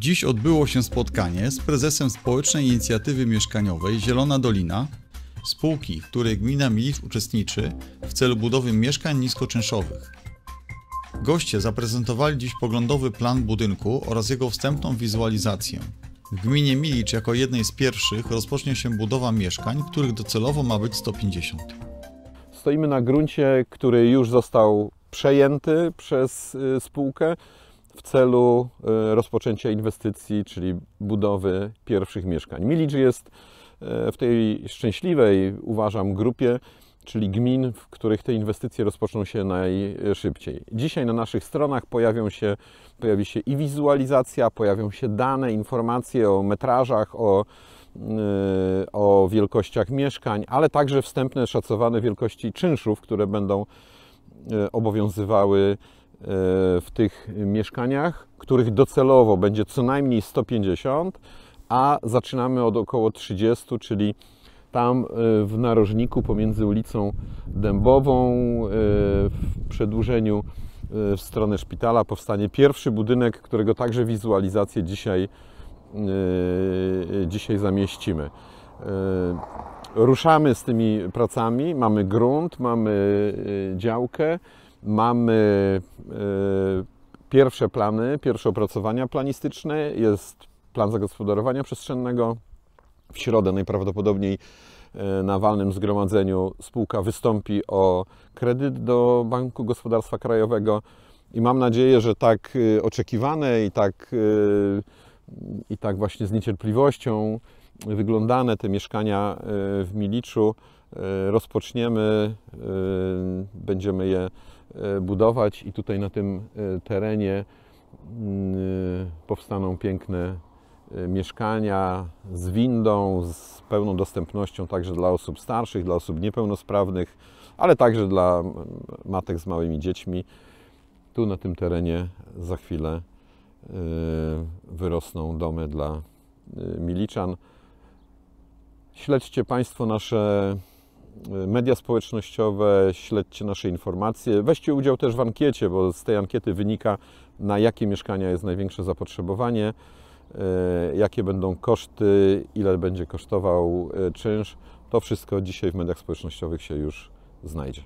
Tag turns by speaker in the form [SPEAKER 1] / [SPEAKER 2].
[SPEAKER 1] Dziś odbyło się spotkanie z prezesem Społecznej Inicjatywy Mieszkaniowej Zielona Dolina, spółki, w której gmina Milicz uczestniczy w celu budowy mieszkań niskoczynszowych. Goście zaprezentowali dziś poglądowy plan budynku oraz jego wstępną wizualizację. W gminie Milicz jako jednej z pierwszych rozpocznie się budowa mieszkań, których docelowo ma być 150.
[SPEAKER 2] Stoimy na gruncie, który już został przejęty przez y, spółkę w celu e, rozpoczęcia inwestycji, czyli budowy pierwszych mieszkań. Milicz jest e, w tej szczęśliwej, uważam, grupie, czyli gmin, w których te inwestycje rozpoczną się najszybciej. Dzisiaj na naszych stronach pojawią się, pojawi się i wizualizacja, pojawią się dane, informacje o metrażach, o, e, o wielkościach mieszkań, ale także wstępne szacowane wielkości czynszów, które będą obowiązywały E, w tych mieszkaniach, których docelowo będzie co najmniej 150, a zaczynamy od około 30, czyli tam e, w narożniku pomiędzy ulicą Dębową e, w przedłużeniu w stronę szpitala powstanie pierwszy budynek, którego także wizualizację dzisiaj, dzisiaj zamieścimy. Ruszamy z tymi pracami, mamy grunt, mamy działkę. Mamy e, pierwsze plany, pierwsze opracowania planistyczne, jest plan zagospodarowania przestrzennego. W środę najprawdopodobniej e, na walnym zgromadzeniu spółka wystąpi o kredyt do Banku Gospodarstwa Krajowego i mam nadzieję, że tak e, oczekiwane i tak, i tak właśnie z niecierpliwością wyglądane te mieszkania w Miliczu rozpoczniemy, będziemy je E, budować i tutaj na tym e, terenie mm, e, powstaną piękne mieszkania z windą, z pełną dostępnością także dla osób starszych, dla osób niepełnosprawnych, ale także dla matek z małymi dziećmi. Tu na tym terenie za chwilę wyrosną domy dla miliczan. Śledźcie Państwo nasze media społecznościowe, śledźcie nasze informacje. Weźcie udział też w ankiecie, bo z tej ankiety wynika, na jakie mieszkania jest największe zapotrzebowanie, e, jakie będą koszty, ile będzie kosztował e, czynsz. To wszystko dzisiaj w mediach społecznościowych się
[SPEAKER 1] już znajdzie.